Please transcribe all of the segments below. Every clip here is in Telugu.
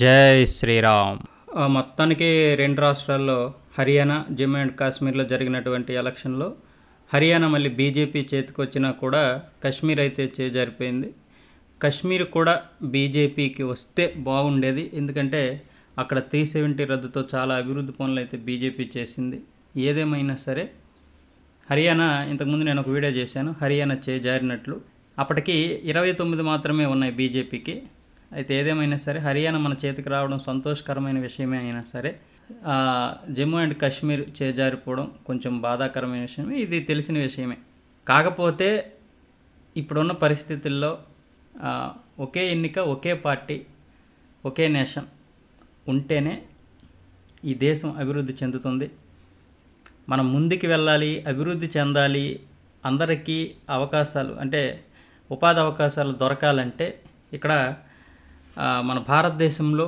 జై శ్రీరామ్ మొత్తానికి రెండు రాష్ట్రాల్లో హర్యానా జమ్మూ అండ్ కాశ్మీర్లో జరిగినటువంటి ఎలక్షన్లో హర్యానా మళ్ళీ బీజేపీ చేతికొచ్చినా కూడా కశ్మీర్ అయితే చేజారిపోయింది కశ్మీర్ కూడా బీజేపీకి వస్తే బాగుండేది ఎందుకంటే అక్కడ త్రీ సెవెంటీ రద్దుతో చాలా అభివృద్ధి పనులు అయితే బీజేపీ చేసింది ఏదేమైనా సరే హర్యానా ఇంతకుముందు నేను ఒక వీడియో చేశాను హర్యానా చేజారినట్లు అప్పటికి ఇరవై తొమ్మిది మాత్రమే ఉన్నాయి బీజేపీకి అయితే ఏదేమైనా సరే హర్యానా మన చేతికి రావడం సంతోషకరమైన విషయమే అయినా సరే జమ్మూ అండ్ కాశ్మీర్ చేజారిపోవడం కొంచెం బాధాకరమైన విషయమే ఇది తెలిసిన విషయమే కాకపోతే ఇప్పుడున్న పరిస్థితుల్లో ఒకే ఎన్నిక ఒకే పార్టీ ఒకే నేషన్ ఉంటేనే ఈ దేశం అభివృద్ధి చెందుతుంది మనం ముందుకు వెళ్ళాలి అభివృద్ధి చెందాలి అందరికీ అవకాశాలు అంటే ఉపాధి అవకాశాలు దొరకాలంటే ఇక్కడ మన భారతదేశంలో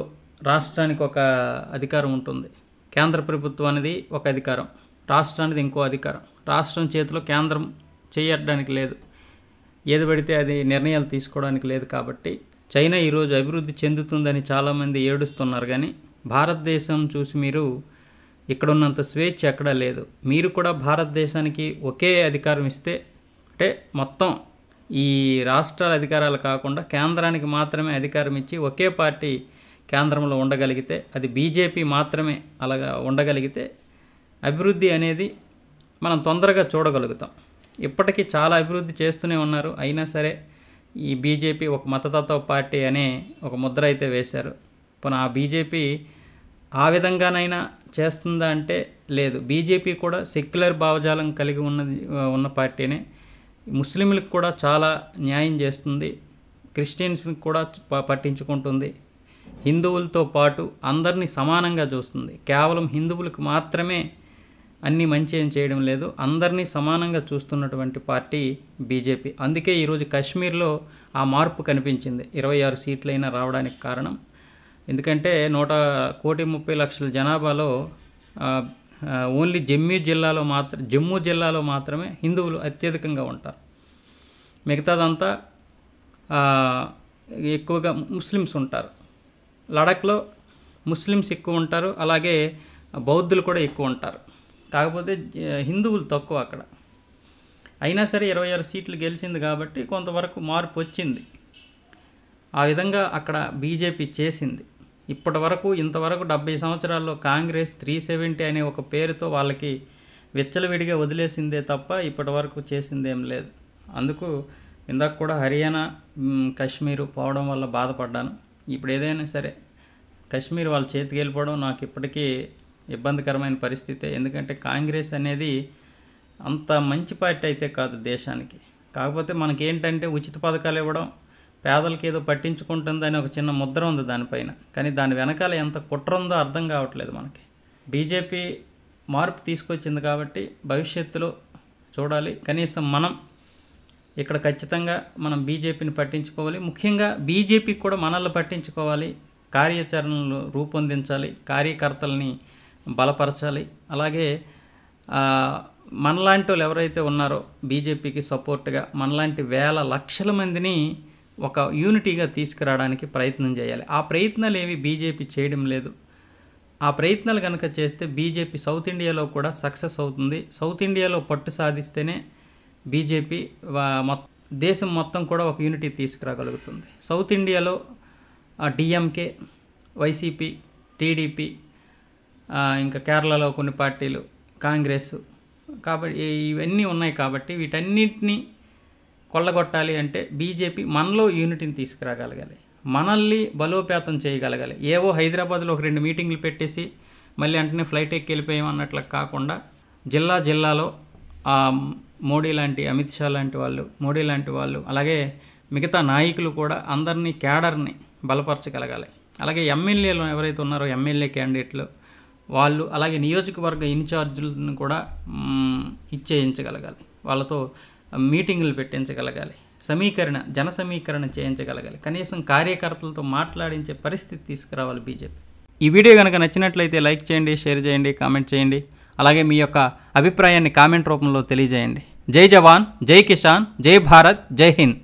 రాష్ట్రానికి ఒక అధికారం ఉంటుంది కేంద్ర ప్రభుత్వం అనేది ఒక అధికారం రాష్ట్రానికి ఇంకో అధికారం రాష్ట్రం చేతిలో కేంద్రం చేయడానికి లేదు ఏది పడితే అది నిర్ణయాలు తీసుకోవడానికి లేదు కాబట్టి చైనా ఈరోజు అభివృద్ధి చెందుతుందని చాలామంది ఏడుస్తున్నారు కానీ భారతదేశం చూసి మీరు ఇక్కడున్నంత స్వేచ్ఛ ఎక్కడా లేదు మీరు కూడా భారతదేశానికి ఒకే అధికారం ఇస్తే అంటే మొత్తం ఈ రాష్ట్రాల అధికారాలు కాకుండా కేంద్రానికి మాత్రమే అధికారం ఇచ్చి ఒకే పార్టీ కేంద్రంలో ఉండగలిగితే అది బీజేపీ మాత్రమే అలాగా ఉండగలిగితే అభివృద్ధి అనేది మనం తొందరగా చూడగలుగుతాం ఇప్పటికీ చాలా అభివృద్ధి చేస్తూనే ఉన్నారు అయినా సరే ఈ బీజేపీ ఒక మతతత్వ పార్టీ అనే ఒక ముద్ర అయితే వేశారు పోనీ ఆ బీజేపీ ఆ విధంగానైనా చేస్తుందా అంటే లేదు బీజేపీ కూడా సెక్యులర్ భావజాలం కలిగి ఉన్నది ఉన్న పార్టీనే ముస్లింలకు కూడా చాలా న్యాయం చేస్తుంది క్రిస్టియన్స్ని కూడా పట్టించుకుంటుంది హిందువులతో పాటు అందరినీ సమానంగా చూస్తుంది కేవలం హిందువులకు మాత్రమే అన్ని మంచి ఏం చేయడం లేదు అందరినీ సమానంగా చూస్తున్నటువంటి పార్టీ బీజేపీ అందుకే ఈరోజు కశ్మీర్లో ఆ మార్పు కనిపించింది ఇరవై ఆరు సీట్లైనా రావడానికి కారణం ఎందుకంటే నూట కోటి ముప్పై లక్షల జనాభాలో ఓన్లీ జమ్మూ జిల్లాలో మాత్రం జమ్మూ జిల్లాలో మాత్రమే హిందువులు అత్యధికంగా ఉంటారు మిగతాదంతా ఎక్కువగా ముస్లిమ్స్ ఉంటారు లడఖ్లో ముస్లిమ్స్ ఎక్కువ ఉంటారు అలాగే బౌద్ధులు కూడా ఎక్కువ ఉంటారు కాకపోతే హిందువులు తక్కువ అక్కడ అయినా సరే ఇరవై ఆరు సీట్లు గెలిచింది కాబట్టి కొంతవరకు మార్పు వచ్చింది ఆ విధంగా అక్కడ బీజేపీ చేసింది ఇప్పటి వరకు ఇంతవరకు డెబ్బై సంవత్సరాల్లో కాంగ్రెస్ త్రీ సెవెంటీ అనే ఒక పేరుతో వాళ్ళకి విచ్చలవిడిగా వదిలేసిందే తప్ప ఇప్పటి వరకు చేసిందేం లేదు అందుకు ఇందాక కూడా హర్యానా కశ్మీరు పోవడం వల్ల బాధపడ్డాను ఇప్పుడు ఏదైనా సరే కాశ్మీర్ వాళ్ళ చేతికి వెళ్ళిపోవడం నాకు ఇప్పటికీ ఇబ్బందికరమైన పరిస్థితే ఎందుకంటే కాంగ్రెస్ అనేది అంత మంచి పార్టీ అయితే కాదు దేశానికి కాకపోతే మనకేంటంటే ఉచిత పథకాలు ఇవ్వడం పేదలకి ఏదో పట్టించుకుంటుందని ఒక చిన్న ముద్ర ఉంది దానిపైన కానీ దాని వెనకాల ఎంత కుట్ర ఉందో అర్థం కావట్లేదు మనకి బీజేపీ మార్పు తీసుకొచ్చింది కాబట్టి భవిష్యత్తులో చూడాలి కనీసం మనం ఇక్కడ ఖచ్చితంగా మనం బీజేపీని పట్టించుకోవాలి ముఖ్యంగా బీజేపీ కూడా మనల్ని పట్టించుకోవాలి కార్యాచరణలు రూపొందించాలి కార్యకర్తలని బలపరచాలి అలాగే మనలాంటి వాళ్ళు ఎవరైతే ఉన్నారో బీజేపీకి సపోర్ట్గా మనలాంటి వేల లక్షల మందిని ఒక యూనిటీగా తీసుకురావడానికి ప్రయత్నం చేయాలి ఆ ప్రయత్నాలు ఏవి బీజేపీ చేయడం లేదు ఆ ప్రయత్నాలు కనుక చేస్తే బీజేపీ సౌత్ ఇండియాలో కూడా సక్సెస్ అవుతుంది సౌత్ ఇండియాలో పట్టు సాధిస్తేనే బీజేపీ దేశం మొత్తం కూడా ఒక యూనిటీ తీసుకురాగలుగుతుంది సౌత్ ఇండియాలో డిఎంకే వైసీపీ టీడీపీ ఇంకా కేరళలో కొన్ని పార్టీలు కాంగ్రెస్ కాబట్టి ఇవన్నీ ఉన్నాయి కాబట్టి వీటన్నింటినీ కొల్లగొట్టాలి అంటే బీజేపీ మనలో యూనిటీని తీసుకురాగలగాలి మనల్ని బలోపేతం చేయగలగాలి ఏవో హైదరాబాద్లో ఒక రెండు మీటింగ్లు పెట్టేసి మళ్ళీ వెంటనే ఫ్లైట్ ఎక్కి వెళ్ళిపోయాం కాకుండా జిల్లా జిల్లాలో మోడీ లాంటి అమిత్ షా లాంటి వాళ్ళు మోడీ లాంటి వాళ్ళు అలాగే మిగతా నాయకులు కూడా అందరినీ క్యాడర్ని బలపరచగలగాలి అలాగే ఎమ్మెల్యేలు ఎవరైతే ఉన్నారో ఎమ్మెల్యే క్యాండిడేట్లు వాళ్ళు అలాగే నియోజకవర్గ ఇన్ఛార్జీలను కూడా ఇచ్చేయించగలగాలి వాళ్ళతో మీటింగులు పెట్టించగలగాలి సమీకరణ జన సమీకరణ చేయించగలగాలి కనీసం కార్యకర్తలతో మాట్లాడించే పరిస్థితి తీసుకురావాలి బీజేపీ ఈ వీడియో కనుక నచ్చినట్లయితే లైక్ చేయండి షేర్ చేయండి కామెంట్ చేయండి అలాగే మీ యొక్క అభిప్రాయాన్ని కామెంట్ రూపంలో తెలియజేయండి జై జవాన్ జై కిసాన్ జై భారత్ జై హింద్